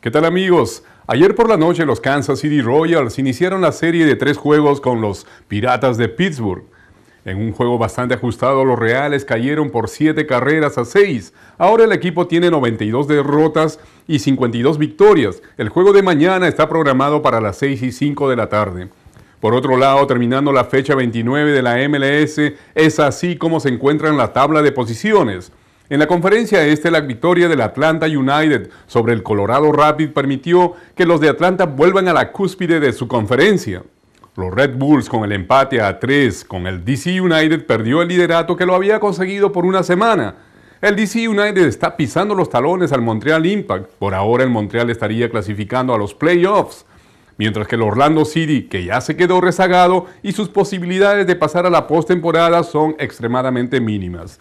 ¿Qué tal amigos? Ayer por la noche los Kansas City Royals iniciaron la serie de tres juegos con los Piratas de Pittsburgh. En un juego bastante ajustado, los Reales cayeron por siete carreras a seis. Ahora el equipo tiene 92 derrotas y 52 victorias. El juego de mañana está programado para las 6 y 5 de la tarde. Por otro lado, terminando la fecha 29 de la MLS, es así como se encuentra en la tabla de posiciones. En la conferencia este, la victoria del Atlanta United sobre el Colorado Rapid permitió que los de Atlanta vuelvan a la cúspide de su conferencia. Los Red Bulls con el empate a 3 con el DC United perdió el liderato que lo había conseguido por una semana. El DC United está pisando los talones al Montreal Impact. Por ahora el Montreal estaría clasificando a los playoffs, mientras que el Orlando City, que ya se quedó rezagado y sus posibilidades de pasar a la postemporada son extremadamente mínimas.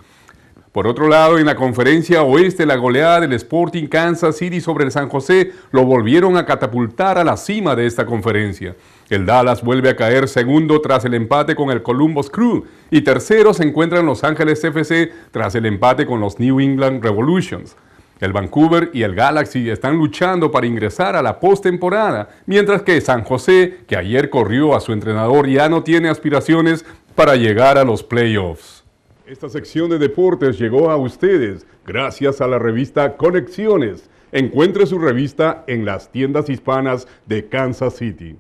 Por otro lado, en la conferencia oeste, la goleada del Sporting Kansas City sobre el San José lo volvieron a catapultar a la cima de esta conferencia. El Dallas vuelve a caer segundo tras el empate con el Columbus Crew y tercero se encuentran en Los Ángeles FC tras el empate con los New England Revolutions. El Vancouver y el Galaxy están luchando para ingresar a la postemporada, mientras que San José, que ayer corrió a su entrenador, ya no tiene aspiraciones para llegar a los playoffs. Esta sección de deportes llegó a ustedes gracias a la revista Conexiones. Encuentre su revista en las tiendas hispanas de Kansas City.